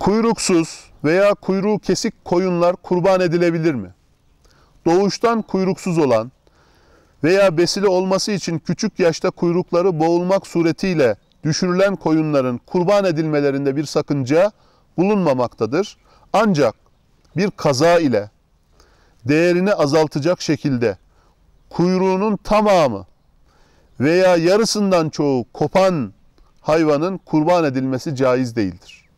Kuyruksuz veya kuyruğu kesik koyunlar kurban edilebilir mi? Doğuştan kuyruksuz olan veya besili olması için küçük yaşta kuyrukları boğulmak suretiyle düşürülen koyunların kurban edilmelerinde bir sakınca bulunmamaktadır. Ancak bir kaza ile değerini azaltacak şekilde kuyruğunun tamamı veya yarısından çoğu kopan hayvanın kurban edilmesi caiz değildir.